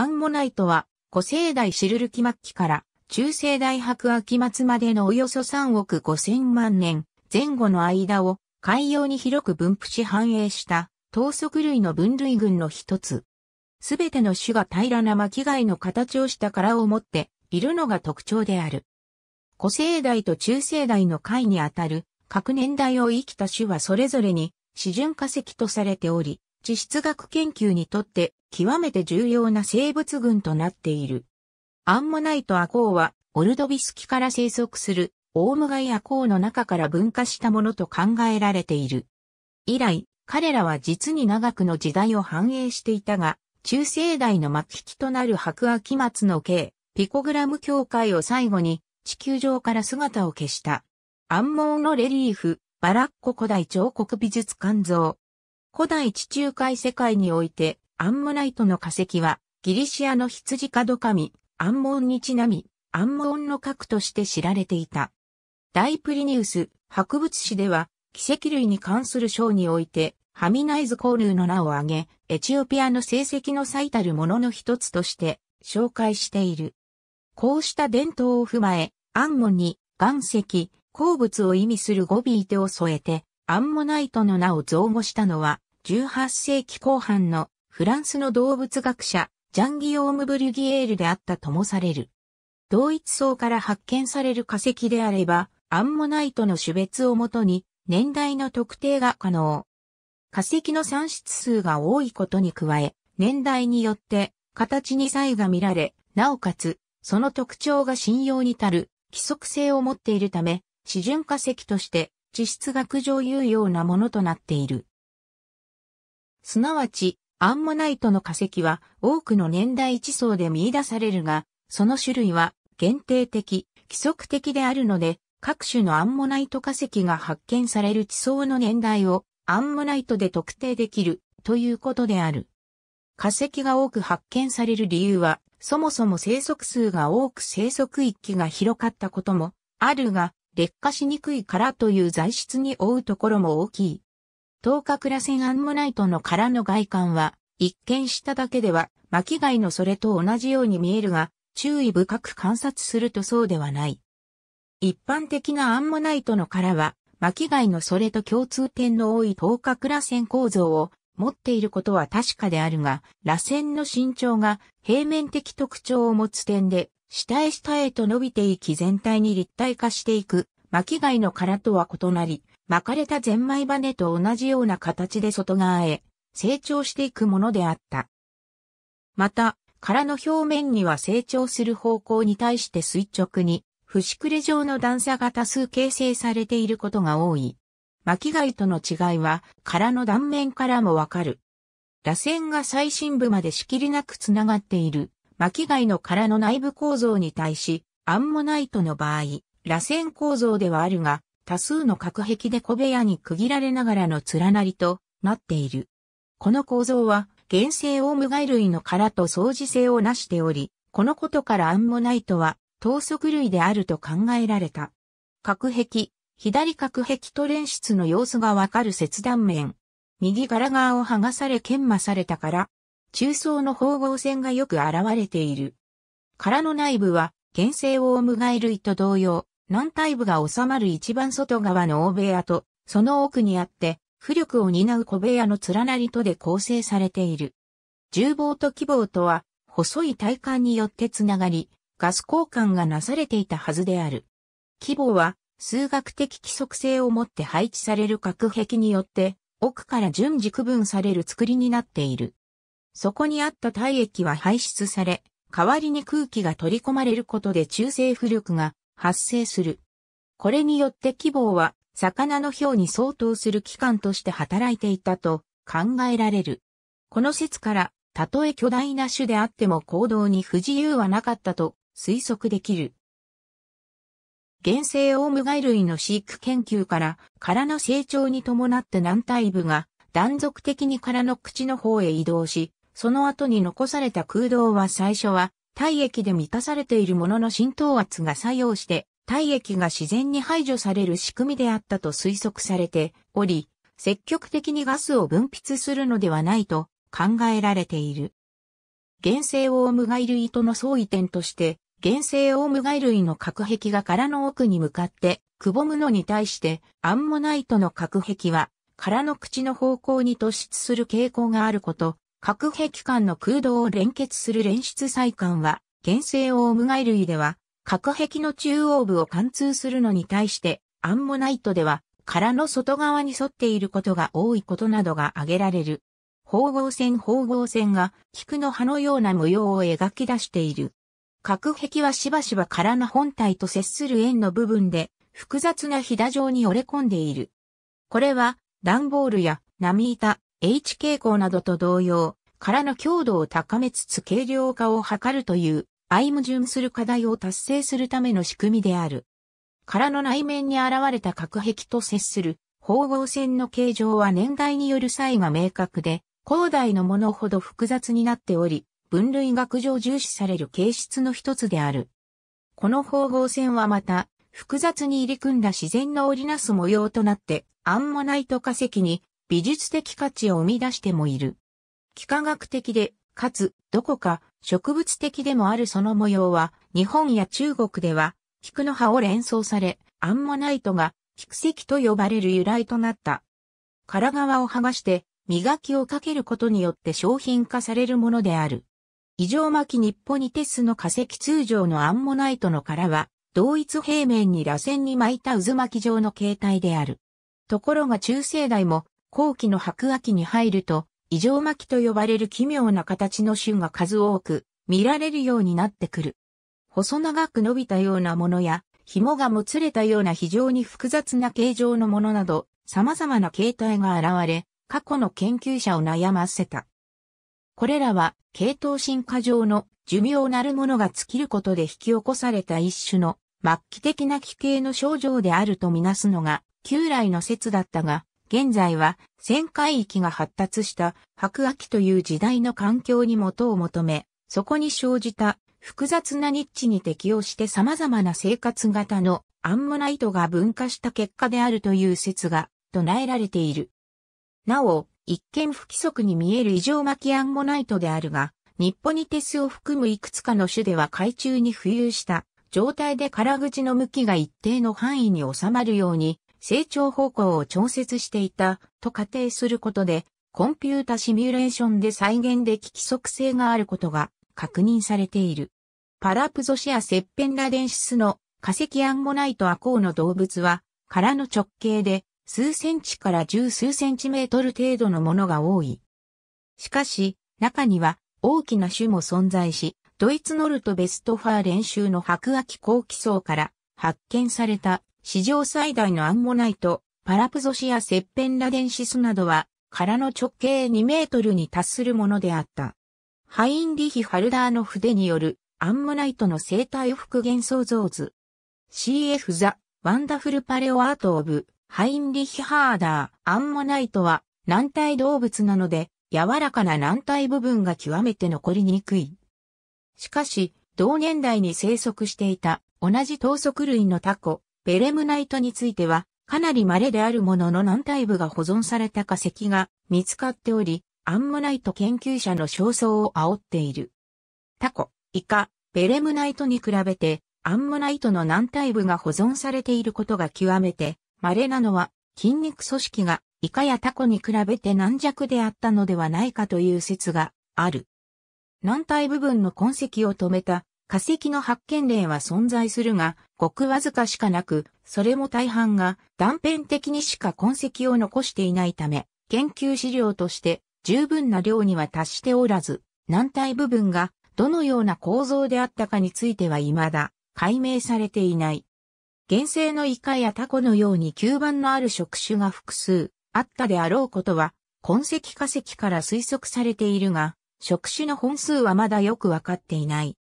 アンモナイトは古生代シルルキ末期から中生代白亜紀末までのおよそ3億5千万年前後の間を海洋に広く分布し繁栄した等速類の分類群の一つ。すべての種が平らな巻貝の形をした殻を持っているのが特徴である。古生代と中生代の貝にあたる各年代を生きた種はそれぞれに示準化石とされており、地質学研究にとって極めて重要な生物群となっている。アンモナイトアコウはオルドビス紀から生息するオウムガイアコウの中から分化したものと考えられている。以来、彼らは実に長くの時代を反映していたが、中世代の末期となる白亜紀末の系、ピコグラム境界を最後に地球上から姿を消した。アンモウのレリーフ、バラッコ古代彫刻美術館像、古代地中海世界において、アンモナイトの化石は、ギリシアの羊角神、アンモンにちなみ、アンモンの核として知られていた。大プリニウス、博物誌では、奇跡類に関する章において、ハミナイズ・コールの名を挙げ、エチオピアの成績の最たるものの一つとして紹介している。こうした伝統を踏まえ、アンモンに岩石、鉱物を意味する語尾手を添えて、アンモナイトの名を造語したのは、18世紀後半のフランスの動物学者、ジャンギオーム・ブリュギエールであったともされる。同一層から発見される化石であれば、アンモナイトの種別をもとに年代の特定が可能。化石の産出数が多いことに加え、年代によって形に差異が見られ、なおかつ、その特徴が信用に足る規則性を持っているため、示準化石として地質学上有用なものとなっている。すなわち、アンモナイトの化石は多くの年代地層で見出されるが、その種類は限定的、規則的であるので、各種のアンモナイト化石が発見される地層の年代をアンモナイトで特定できるということである。化石が多く発見される理由は、そもそも生息数が多く生息域が広かったこともあるが、劣化しにくいからという材質に追うところも大きい。透過日クラアンモナイトの殻の外観は、一見しただけでは巻貝のそれと同じように見えるが、注意深く観察するとそうではない。一般的なアンモナイトの殻は、巻貝のそれと共通点の多い等角螺線構造を持っていることは確かであるが、螺旋の身長が平面的特徴を持つ点で、下へ下へと伸びていき全体に立体化していく巻貝の殻とは異なり、巻かれたゼンマイバネと同じような形で外側へ成長していくものであった。また、殻の表面には成長する方向に対して垂直に、節くれ状の段差が多数形成されていることが多い。巻貝との違いは殻の断面からもわかる。螺旋が最深部までしきりなくつながっている巻貝の殻の内部構造に対し、アンモナイトの場合、螺旋構造ではあるが、多数の隔壁で小部屋に区切られながらの連なりとなっている。この構造は、原生オウムイ類の殻と相似性を成しており、このことからアンモナイトは、等速類であると考えられた。隔壁、左隔壁と連出の様子がわかる切断面。右殻側を剥がされ研磨されたから、中層の縫合線がよく現れている。殻の内部は、原生オウムイ類と同様、南体部が収まる一番外側の大部屋と、その奥にあって、浮力を担う小部屋の連なりとで構成されている。重棒と希望とは、細い体幹によってつながり、ガス交換がなされていたはずである。規模は、数学的規則性をもって配置される隔壁によって、奥から順次区分される作りになっている。そこにあった体液は排出され、代わりに空気が取り込まれることで中性浮力が発生する。これによって希望は魚の表に相当する機関として働いていたと考えられる。この説から、たとえ巨大な種であっても行動に不自由はなかったと推測できる。原生オウムガイ類の飼育研究から、殻の成長に伴って軟体部が断続的に殻の口の方へ移動し、その後に残された空洞は最初は体液で満たされているものの浸透圧が作用して、体液が自然に排除される仕組みであったと推測されており、積極的にガスを分泌するのではないと考えられている。原生オウムガイ類との相違点として、原生オウムガイ類の核壁が殻の奥に向かってくぼむのに対して、アンモナイトの核壁は殻の口の方向に突出する傾向があること各壁間の空洞を連結する連出細管は、原生オウムガイ類では、核壁の中央部を貫通するのに対して、アンモナイトでは、殻の外側に沿っていることが多いことなどが挙げられる。縫合線縫合線が菊の葉のような模様を描き出している。核壁はしばしば殻の本体と接する円の部分で複雑なひだ状に折れ込んでいる。これは段ボールや波板、H 傾向などと同様、からの強度を高めつつ軽量化を図るという相矛盾する課題を達成するための仕組みである。殻の内面に現れた隔壁と接する縫合線の形状は年代による差異が明確で、広代のものほど複雑になっており、分類学上重視される形質の一つである。この縫合線はまた、複雑に入り組んだ自然の織りなす模様となって、アンモナイト化石に美術的価値を生み出してもいる。幾何学的で、かつ、どこか植物的でもあるその模様は、日本や中国では、菊の葉を連想され、アンモナイトが、菊石と呼ばれる由来となった。殻側を剥がして、磨きをかけることによって商品化されるものである。異常巻き日本にテスの化石通常のアンモナイトの殻は、同一平面に螺旋に巻いた渦巻き状の形態である。ところが中世代も後期の白亜紀に入ると、異常巻きと呼ばれる奇妙な形の種が数多く見られるようになってくる。細長く伸びたようなものや、紐がもつれたような非常に複雑な形状のものなど、様々な形態が現れ、過去の研究者を悩ませた。これらは、系統進化上の寿命なるものが尽きることで引き起こされた一種の末期的な奇形の症状であるとみなすのが、旧来の説だったが、現在は旋回域が発達した白亜紀という時代の環境に元を求め、そこに生じた複雑なニッチに適応して様々な生活型のアンモナイトが分化した結果であるという説が唱えられている。なお、一見不規則に見える異常巻きアンモナイトであるが、日本にニテスを含むいくつかの種では海中に浮遊した状態で空口の向きが一定の範囲に収まるように成長方向を調節していたと仮定することで、コンピュータシミュレーションで再現でき規則性があることが確認されている。パラプゾシアセッペンラデンシスの化石アンモナイトアコウの動物は、殻の直径で数センチから十数センチメートル程度のものが多い。しかし、中には大きな種も存在し、ドイツノルトベストファー練習の白亜紀後期層から発見された史上最大のアンモナイト、パラプゾシア・セッペンラデンシスなどは、殻の直径2メートルに達するものであった。ハインリヒ・ハルダーの筆によるアンモナイトの生態復元創造図。CF ザ・ワンダフル・パレオ・アート・オブ・ハインリヒ・ハーダー。アンモナイトは軟体動物なので柔らかな軟体部分が極めて残りにくい。しかし、同年代に生息していた同じ等足類のタコ、ベレムナイトについては、かなり稀であるものの軟体部が保存された化石が見つかっており、アンモナイト研究者の焦燥を煽っている。タコ、イカ、ベレムナイトに比べて、アンモナイトの軟体部が保存されていることが極めて、稀なのは、筋肉組織がイカやタコに比べて軟弱であったのではないかという説がある。軟体部分の痕跡を止めた化石の発見例は存在するが、ごくわずかしかなく、それも大半が断片的にしか痕跡を残していないため、研究資料として十分な量には達しておらず、軟体部分がどのような構造であったかについては未だ解明されていない。原生のイカやタコのように吸盤のある触手が複数あったであろうことは、痕跡化石から推測されているが、触手の本数はまだよくわかっていない。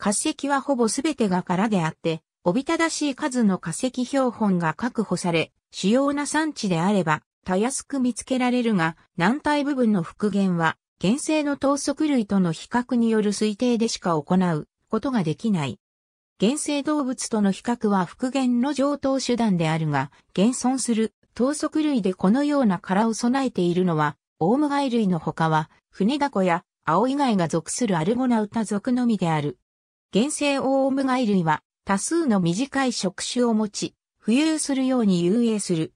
化石はほぼ全てが空であって、おびただしい数の化石標本が確保され、主要な産地であれば、たやすく見つけられるが、軟体部分の復元は、原生の等速類との比較による推定でしか行うことができない。原生動物との比較は復元の上等手段であるが、現存する等速類でこのような殻を備えているのは、オウムガイ類の他は、船ダコや青以外が属するアルゴナウタ属のみである。原生オウムガイ類は多数の短い触手を持ち、浮遊するように遊泳する。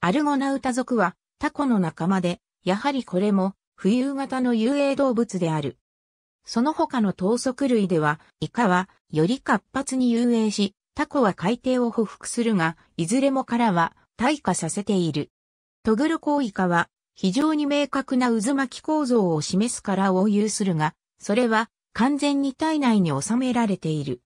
アルゴナウタ族はタコの仲間で、やはりこれも浮遊型の遊泳動物である。その他の等足類では、イカはより活発に遊泳し、タコは海底を匍匐するが、いずれもからは退化させている。トグロコウイカは非常に明確な渦巻き構造を示すからを有するが、それは完全に体内に収められている。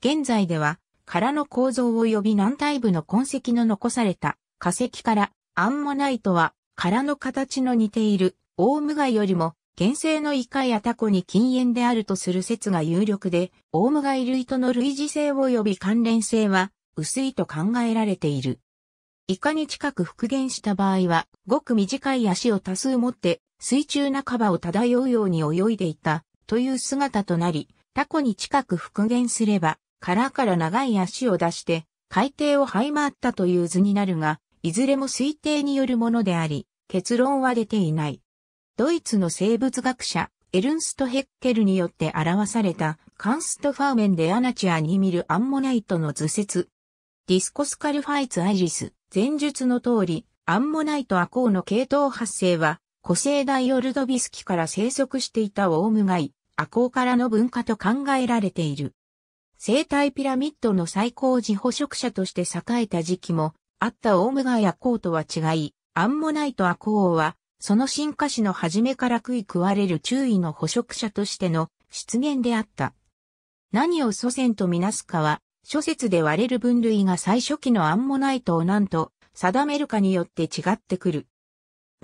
現在では、殻の構造及び軟体部の痕跡の残された化石からアンモナイトは殻の形の似ているオウムガイよりも原生のイカやタコに禁煙であるとする説が有力で、オウムガイ類との類似性及び関連性は薄いと考えられている。イカに近く復元した場合は、ごく短い足を多数持って水中半ばを漂うように泳いでいたという姿となり、タコに近く復元すれば、殻から長い足を出して、海底を這い回ったという図になるが、いずれも推定によるものであり、結論は出ていない。ドイツの生物学者、エルンスト・ヘッケルによって表された、カンストファーメンでアナチアに見るアンモナイトの図説。ディスコスカルファイツ・アイリス、前述の通り、アンモナイトアコーの系統発生は、古生代オルドビス期から生息していたオウムガイ、アコウからの文化と考えられている。生態ピラミッドの最高時捕食者として栄えた時期も、あったオウムガイアコウとは違い、アンモナイトアコウは、その進化史の初めから食い食われる注意の捕食者としての出現であった。何を祖先とみなすかは、諸説で割れる分類が最初期のアンモナイトを何と定めるかによって違ってくる。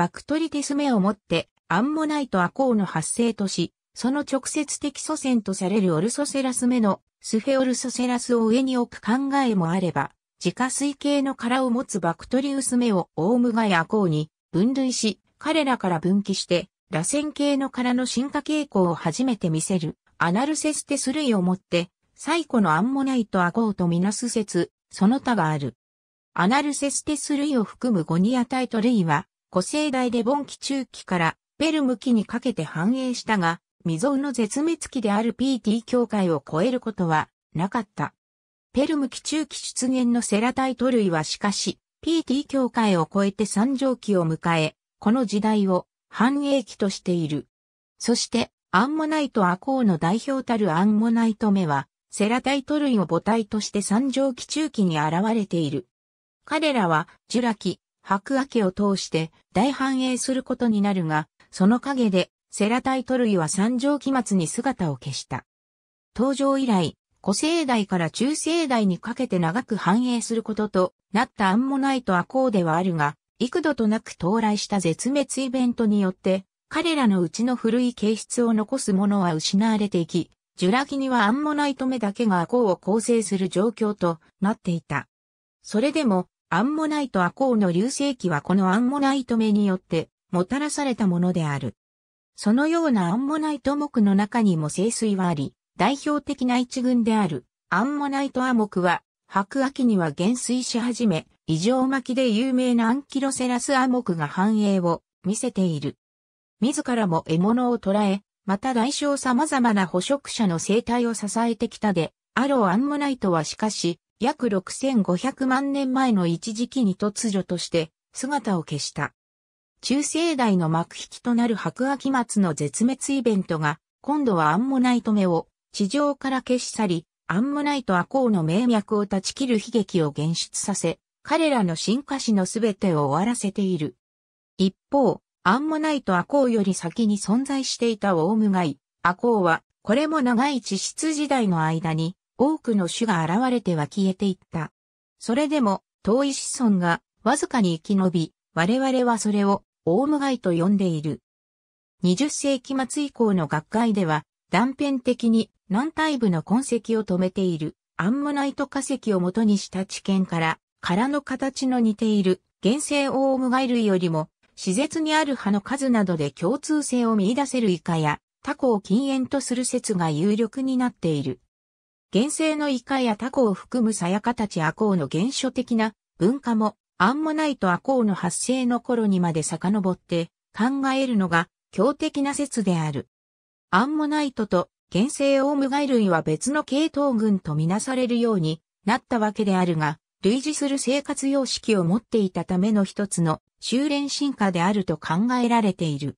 バクトリテス目をもって、アンモナイトアコウの発生とし、その直接的祖先とされるオルソセラス目のスフェオルソセラスを上に置く考えもあれば、自家水系の殻を持つバクトリウス目をオウムガイアコウに分類し、彼らから分岐して、螺旋系の殻の進化傾向を初めて見せる、アナルセステス類をもって、最古のアンモナイトアコウとみなす説、その他がある。アナルセステス類を含むゴニアタイト類は、古生代で盆期中期からペルム期にかけて繁栄したが、未曾有の絶滅期である PT 境界を超えることはなかった。ペルム期中期出現のセラタイト類はしかし、PT 境界を超えて三畳期を迎え、この時代を繁栄期としている。そして、アンモナイトアコーの代表たるアンモナイト目は、セラタイト類を母体として三畳期中期に現れている。彼らは、ジュラ期、白亜紀を通して大繁栄することになるが、その陰でセラタイト類は三条期末に姿を消した。登場以来、古生代から中生代にかけて長く繁栄することとなったアンモナイトアコウではあるが、幾度となく到来した絶滅イベントによって、彼らのうちの古い形質を残すものは失われていき、ジュラギにはアンモナイト目だけがアコウを構成する状況となっていた。それでも、アンモナイト亜光の流星期はこのアンモナイト目によってもたらされたものである。そのようなアンモナイト目の中にも清水はあり、代表的な一群であるアンモナイト亜クは白亜紀には減衰し始め、異常巻きで有名なアンキロセラス亜クが繁栄を見せている。自らも獲物を捕らえ、また代償様々な捕食者の生態を支えてきたで、アローアンモナイトはしかし、約6500万年前の一時期に突如として姿を消した。中世代の幕引きとなる白亜紀末の絶滅イベントが、今度はアンモナイト目を地上から消し去り、アンモナイトコ光の名脈を断ち切る悲劇を現出させ、彼らの進化史のすべてを終わらせている。一方、アンモナイトコ光より先に存在していたオウムガイ、コ光は、これも長い地質時代の間に多くの種が現れては消えていった。それでも、遠い子孫がわずかに生き延び、我々はそれをオウムガイと呼んでいる。20世紀末以降の学会では、断片的に軟体部の痕跡を止めているアンモナイト化石を元にした知見から、殻の形の似ている原生オウムガイ類よりも、施設にある葉の数などで共通性を見出せるイカや、タコを禁煙とする説が有力になっている。原生のイカやタコを含むサヤカたちアコウの原初的な文化もアンモナイトアコウの発生の頃にまで遡って考えるのが強敵な説である。アンモナイトと原生オウムガイ類は別の系統群とみなされるようになったわけであるが、類似する生活様式を持っていたための一つの修練進化であると考えられている。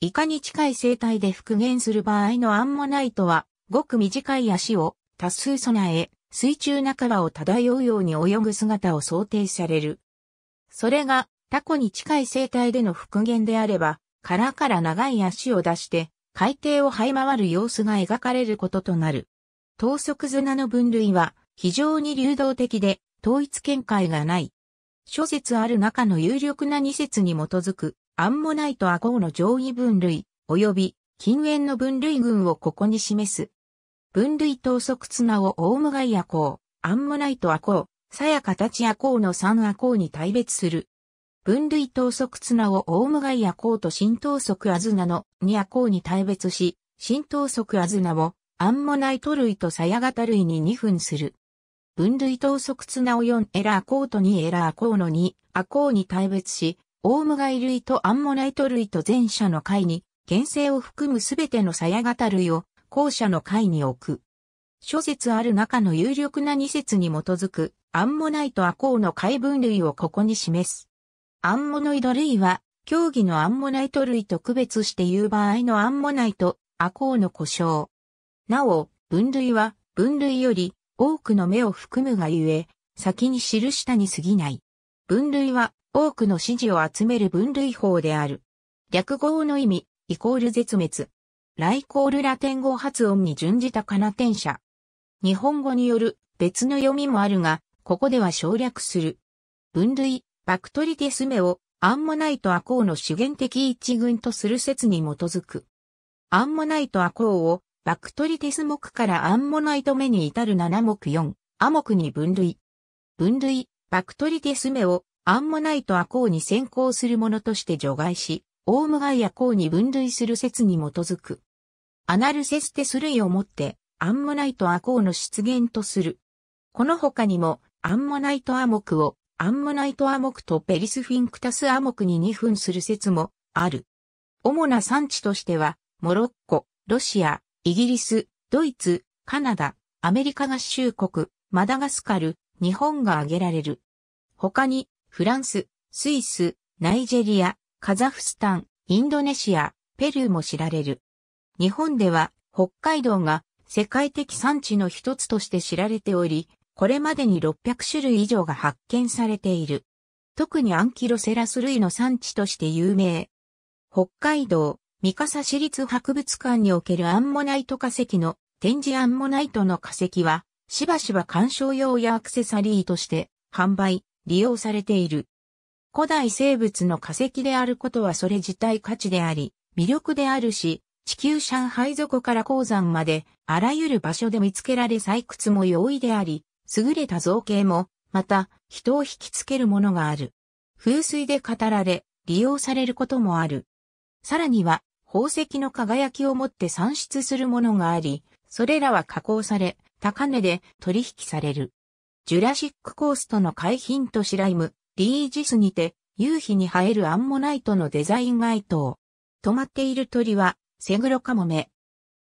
イカに近い生態で復元する場合のアンモナイトは、ごく短い足を多数備え、水中半ばを漂うように泳ぐ姿を想定される。それがタコに近い生態での復元であれば、殻から長い足を出して、海底を這い回る様子が描かれることとなる。等速砂の分類は非常に流動的で統一見解がない。諸説ある中の有力な2説に基づくアンモナイトアゴーの上位分類及び近縁の分類群をここに示す分類等速綱をオウムガイアウ、アンモナイトアサヤカタチアウの3アウに大別する。分類等速綱をオウムガイアウと新等速アズナの2アウに大別し、新等速アズナをアンモナイト類とサヤガタ類に2分する。分類等速綱を4エラーコート2エラーコーの2アコウに大別し、オウムガイ類とアンモナイト類と前者の階に、原生を含むすべてのサヤガタ類を後者の階に置く。諸説ある中の有力な2説に基づくアンモナイト亜鋼の回分類をここに示す。アンモノイド類は、競技のアンモナイト類と区別して言う場合のアンモナイト、亜鋼の故障。なお、分類は、分類より多くの目を含むがゆえ、先に記したに過ぎない。分類は多くの指示を集める分類法である。略語の意味、イコール絶滅。ライコールラテン語発音に準じたカナテン社。日本語による別の読みもあるが、ここでは省略する。分類、バクトリテスメをアンモナイトアコウの資源的一群とする説に基づく。アンモナイトアコウをバクトリテス目からアンモナイト目に至る7目4、ア目に分類。分類、バクトリテス目をアンモナイトアコウに先行するものとして除外し、オウムガイアコウに分類する説に基づく。アナルセステス類をもって、アンモナイトアコウの出現とする。この他にも、アンモナイトアモクを、アンモナイトアモクとペリスフィンクタスアモクに2分する説もある。主な産地としては、モロッコ、ロシア、イギリス、ドイツ、カナダ、アメリカ合衆国、マダガスカル、日本が挙げられる。他に、フランス、スイス、ナイジェリア、カザフスタン、インドネシア、ペルーも知られる。日本では北海道が世界的産地の一つとして知られており、これまでに600種類以上が発見されている。特にアンキロセラス類の産地として有名。北海道、三笠市立博物館におけるアンモナイト化石の展示アンモナイトの化石は、しばしば鑑賞用やアクセサリーとして販売、利用されている。古代生物の化石であることはそれ自体価値であり、魅力であるし、地球上海底から鉱山まで、あらゆる場所で見つけられ採掘も容易であり、優れた造形も、また、人を引きつけるものがある。風水で語られ、利用されることもある。さらには、宝石の輝きをもって産出するものがあり、それらは加工され、高値で取引される。ジュラシックコーストの海浜とシライム、リージスにて、夕日に映えるアンモナイトのデザイン街灯。止まっている鳥はセグロカモメ。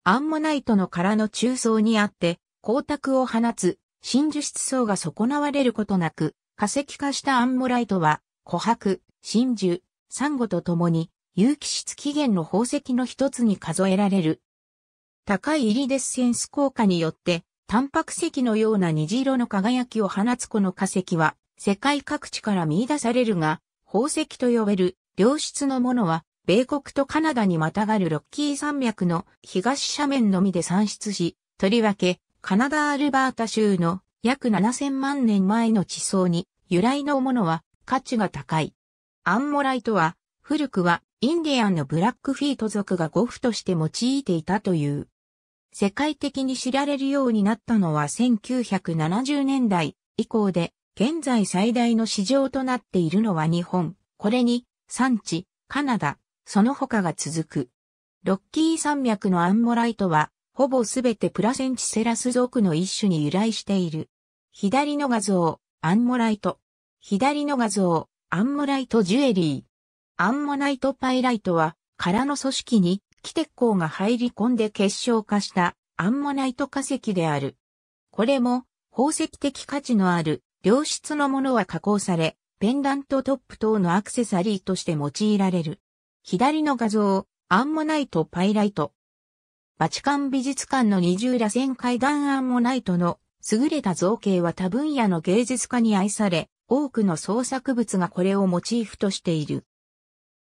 アンモナイトの殻の中層にあって、光沢を放つ、真珠質層が損なわれることなく、化石化したアンモライトは、琥珀、真珠、サンゴと共に、有機質起源の宝石の一つに数えられる。高いイリデッセンス効果によって、タンパク石のような虹色の輝きを放つこの化石は、世界各地から見出されるが、宝石と呼べる良質のものは米国とカナダにまたがるロッキー山脈の東斜面のみで産出し、とりわけ、カナダ・アルバータ州の約7000万年前の地層に由来のものは価値が高い。アンモライトは、古くはインディアンのブラックフィート族が語符として用いていたという。世界的に知られるようになったのは1970年代以降で、現在最大の市場となっているのは日本。これに、産地、カナダ、その他が続く。ロッキー山脈のアンモライトは、ほぼすべてプラセンチセラス属の一種に由来している。左の画像、アンモライト。左の画像、アンモライトジュエリー。アンモナイトパイライトは、殻の組織に、キテッコウが入り込んで結晶化したアンモナイト化石である。これも、宝石的価値のある、良質のものは加工され、ペンダントトップ等のアクセサリーとして用いられる。左の画像、アンモナイトパイライト。バチカン美術館の二重螺旋階段アンモナイトの優れた造形は多分野の芸術家に愛され、多くの創作物がこれをモチーフとしている。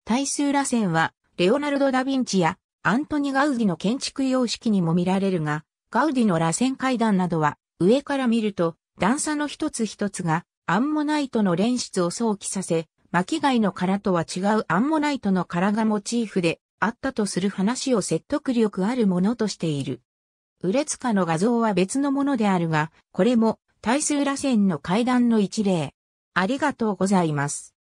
対数螺旋は、レオナルド・ダ・ヴィンチやアントニ・ガウディの建築様式にも見られるが、ガウディの螺旋階段などは、上から見ると、段差の一つ一つが、アンモナイトの連出を想起させ、巻貝の殻とは違うアンモナイトの殻がモチーフであったとする話を説得力あるものとしている。ウレツカの画像は別のものであるが、これも、対数螺旋の階段の一例。ありがとうございます。